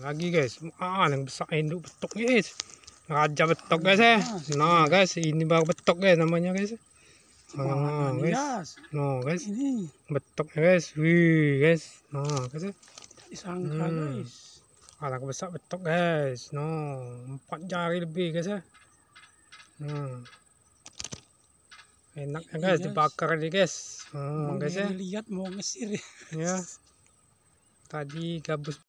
lagi guys ah yang besar induk betok guys raja betok guys eh ah, nah guys ini baru betok guys namanya guys nah, nah guys nah guys betok guys wih guys nah guys eh. disangka hmm. guys anak besar betok guys no nah, empat jari lebih guys eh hmm. enak ya guys dibakar nih guys oh guys ya eh. lihat mau ngesir ya tadi gabus